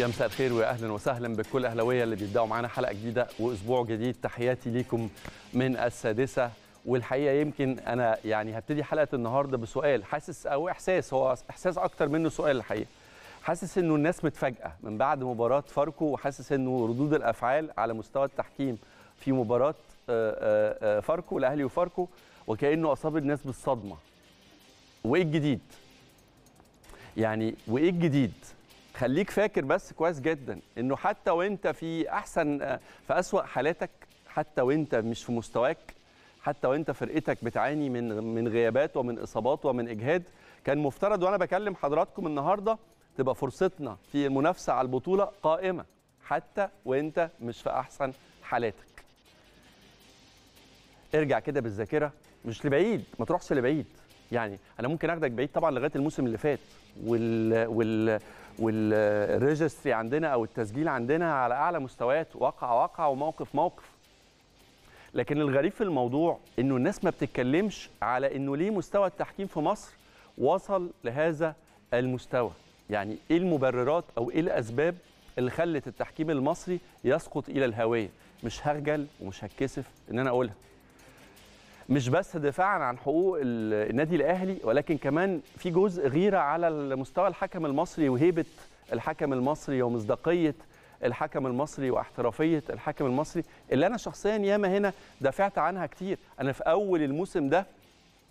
يا مساء الخير واهلا وسهلا بكل اهلاويه اللي بيبداوا معانا حلقه جديده واسبوع جديد تحياتي ليكم من السادسه والحقيقه يمكن انا يعني هبتدي حلقه النهارده بسؤال حاسس او احساس هو احساس اكتر منه سؤال الحقيقه حاسس انه الناس متفاجئه من بعد مباراه فاركو وحاسس انه ردود الافعال على مستوى التحكيم في مباراه آه، آه، آه، فاركو الاهلي وفاركو وكانه اصاب الناس بالصدمه وايه الجديد يعني وايه الجديد خليك فاكر بس كويس جدا انه حتى وانت في احسن في اسوا حالاتك حتى وانت مش في مستواك حتى وانت فرقتك بتعاني من من غيابات ومن اصابات ومن اجهاد كان مفترض وانا بكلم حضراتكم النهارده تبقى فرصتنا في المنافسه على البطوله قائمه حتى وانت مش في احسن حالاتك ارجع كده بالذاكره مش لبعيد ما تروحش لبعيد يعني انا ممكن اخدك بعيد طبعا لغايه الموسم اللي فات وال وال والريجستري عندنا او التسجيل عندنا على اعلى مستويات وقع وقع وموقف موقف لكن الغريب في الموضوع انه الناس ما بتتكلمش على انه ليه مستوى التحكيم في مصر وصل لهذا المستوى يعني ايه المبررات او ايه الاسباب اللي خلت التحكيم المصري يسقط الى الهاويه مش هخجل ومش هتكسف ان انا اقولها مش بس دفاعا عن حقوق النادي الاهلي ولكن كمان في جزء غيره على مستوى الحكم المصري وهيبه الحكم المصري ومصداقيه الحكم المصري واحترافيه الحكم المصري اللي انا شخصيا ياما هنا دافعت عنها كتير انا في اول الموسم ده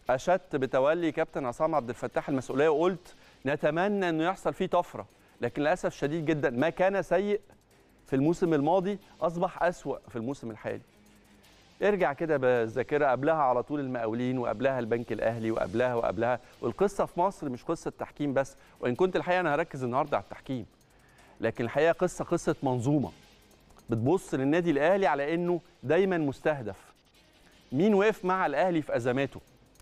اشدت بتولي كابتن عصام عبد الفتاح المسؤوليه وقلت نتمنى انه يحصل فيه طفره لكن للاسف شديد جدا ما كان سيء في الموسم الماضي اصبح اسوا في الموسم الحالي ارجع كده بالذاكره قبلها على طول المقاولين وقبلها البنك الاهلي وقبلها وقبلها والقصه في مصر مش قصه تحكيم بس وان كنت الحقيقه انا هركز النهارده على التحكيم لكن الحقيقه قصه قصه منظومه بتبص للنادي الاهلي على انه دايما مستهدف مين واقف مع الاهلي في ازماته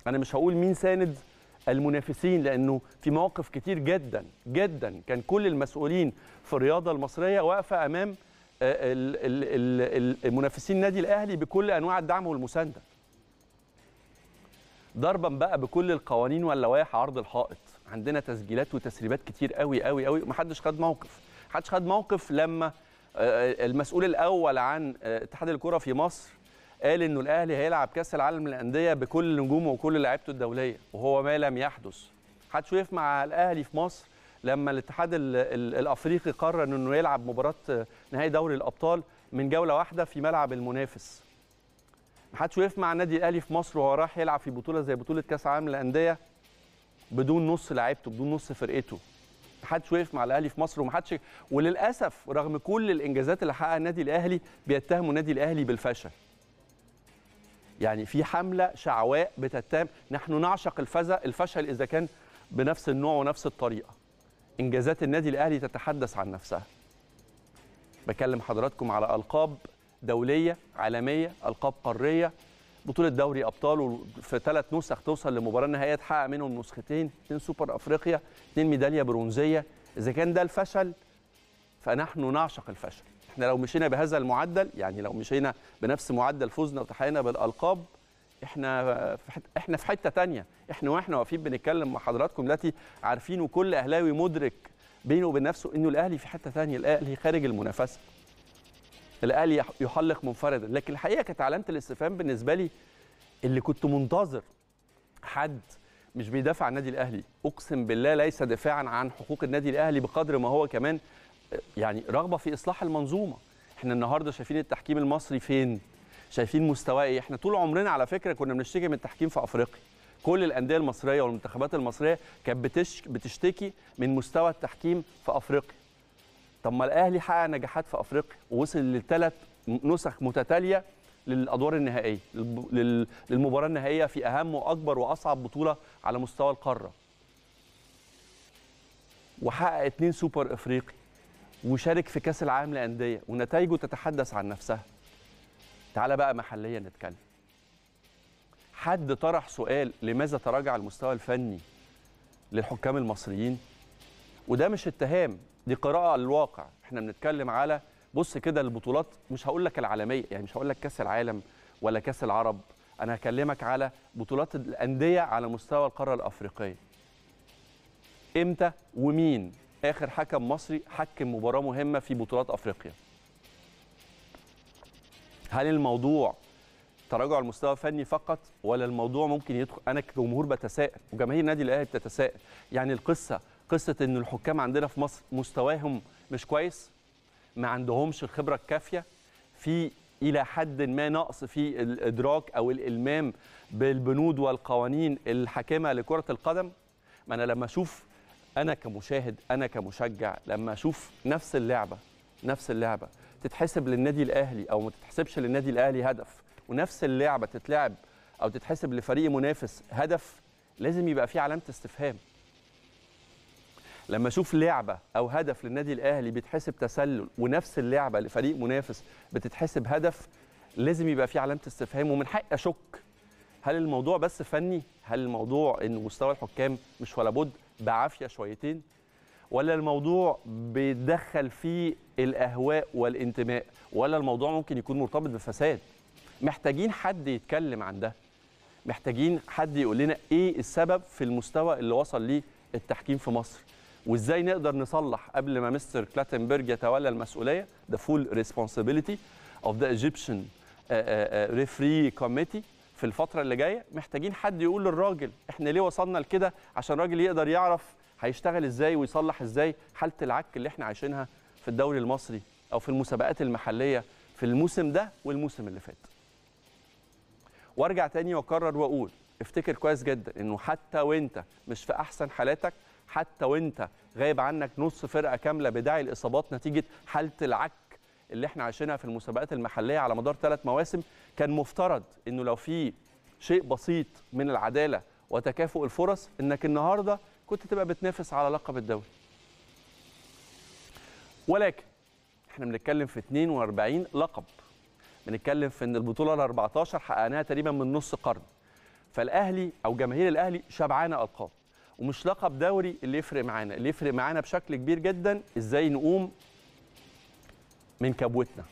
انا مش هقول مين ساند المنافسين لانه في مواقف كتير جدا جدا كان كل المسؤولين في الرياضه المصريه واقفه امام منافسين النادي الاهلي بكل انواع الدعم والمسانده ضربا بقى بكل القوانين واللوائح عرض الحائط عندنا تسجيلات وتسريبات كتير قوي قوي قوي حدش خد موقف محدش خد موقف لما آه، آه، المسؤول الاول عن آه، اتحاد الكره في مصر قال انه الاهلي هيلعب كاس العالم للانديه بكل نجومه وكل لعيبته الدوليه وهو ما لم يحدث حدش وقف مع الاهلي في مصر لما الاتحاد الافريقي قرر انه يلعب مباراه نهائي دوري الابطال من جوله واحده في ملعب المنافس محدش وقف مع النادي الاهلي في مصر وهو راح يلعب في بطوله زي بطوله كاس عالم للانديه بدون نص لعيبته بدون نص فرقته محدش وقف مع الاهلي في مصر ومحدش وللاسف رغم كل الانجازات اللي حققها النادي الاهلي بيتهموا النادي الاهلي بالفشل يعني في حمله شعواء بتتهم نحن نعشق الفزع الفشل اذا كان بنفس النوع ونفس الطريقه انجازات النادي الاهلي تتحدث عن نفسها بكلم حضراتكم على القاب دوليه عالميه القاب قاريه بطوله دوري ابطال في ثلاث نسخ توصل لمباراه نهائيه تحقق منهم نسختين اثنين سوبر افريقيا اثنين ميداليه برونزيه اذا كان ده الفشل فنحن نعشق الفشل احنا لو مشينا بهذا المعدل يعني لو مشينا بنفس معدل فوزنا وتحقيقنا بالالقاب احنا في حت... احنا في حته تانية احنا واحنا واقفين بنتكلم مع حضراتكم دلوقتي عارفين وكل اهلاوي مدرك بينه وبين نفسه انه الاهلي في حته تانية الاهلي خارج المنافسه الاهلي يحلق منفردا لكن الحقيقه كانت علامه الاستفهام بالنسبه لي اللي كنت منتظر حد مش بيدافع عن النادي الاهلي اقسم بالله ليس دفاعا عن حقوق النادي الاهلي بقدر ما هو كمان يعني رغبه في اصلاح المنظومه احنا النهارده شايفين التحكيم المصري فين شايفين مستواه ايه احنا طول عمرنا على فكره كنا بنشتكي من التحكيم في افريقيا كل الانديه المصريه والمنتخبات المصريه كانت بتشتكي من مستوى التحكيم في افريقيا طب ما الاهلي حقق نجاحات في افريقيا ووصل لثلاث نسخ متتاليه للادوار النهائيه للمباراه النهائيه في اهم واكبر واصعب بطوله على مستوى القاره وحقق اثنين سوبر افريقي وشارك في كاس العالم للانديه ونتائجه تتحدث عن نفسها تعال بقى محليا نتكلم حد طرح سؤال لماذا تراجع المستوى الفني للحكام المصريين وده مش اتهام دي قراءه للواقع احنا بنتكلم على بص كده البطولات مش هقول لك العالميه يعني مش هقول لك كاس العالم ولا كاس العرب انا هكلمك على بطولات الانديه على مستوى القاره الافريقيه امتى ومين اخر حكم مصري حكم مباراه مهمه في بطولات افريقيا هل الموضوع تراجع المستوى الفني فقط ولا الموضوع ممكن يدخل انا كجمهور بتساءل وجماهير النادي الاهلي بتتساءل يعني القصه قصه ان الحكام عندنا في مصر مستواهم مش كويس ما عندهمش الخبره الكافيه في الى حد ما نقص في الادراك او الالمام بالبنود والقوانين الحاكمه لكره القدم ما انا لما اشوف انا كمشاهد انا كمشجع لما اشوف نفس اللعبه نفس اللعبه تتحسب للنادي الاهلي او ما تتحسبش للنادي الاهلي هدف ونفس اللعبه تتلعب او تتحسب لفريق منافس هدف لازم يبقى في علامه استفهام لما اشوف لعبه او هدف للنادي الاهلي بيتحسب تسلل ونفس اللعبه لفريق منافس بتتحسب هدف لازم يبقى في علامه استفهام ومن حقي اشك هل الموضوع بس فني هل الموضوع ان مستوى الحكام مش ولا بد بعافيه شويتين ولا الموضوع بيدخل فيه الاهواء والانتماء ولا الموضوع ممكن يكون مرتبط بفساد محتاجين حد يتكلم عن ده محتاجين حد يقول لنا ايه السبب في المستوى اللي وصل ليه التحكيم في مصر وازاي نقدر نصلح قبل ما مستر كلاتنبرج يتولى المسؤوليه ذا فول ريسبونسابيلتي اوف ذا ايجيبشن ريفري كوميتي في الفتره اللي جايه محتاجين حد يقول للراجل احنا ليه وصلنا لكده عشان الراجل يقدر يعرف هيشتغل ازاي ويصلح ازاي حاله العك اللي احنا عايشينها في الدوري المصري او في المسابقات المحليه في الموسم ده والموسم اللي فات وارجع تاني واكرر واقول افتكر كويس جدا انه حتى وانت مش في احسن حالاتك حتى وانت غايب عنك نص فرقه كامله بداعي الاصابات نتيجه حاله العك اللي احنا عايشينها في المسابقات المحليه على مدار ثلاث مواسم كان مفترض انه لو في شيء بسيط من العداله وتكافؤ الفرص انك النهارده كنت تبقى بتنافس على لقب الدوري ولكن احنا بنتكلم في 42 لقب بنتكلم في ان البطوله ال 14 حققناها تقريبا من نص قرن فالاهلي او جماهير الاهلي شبعانه القاب ومش لقب دوري اللي يفرق معانا اللي يفرق معانا بشكل كبير جدا ازاي نقوم من كبوتنا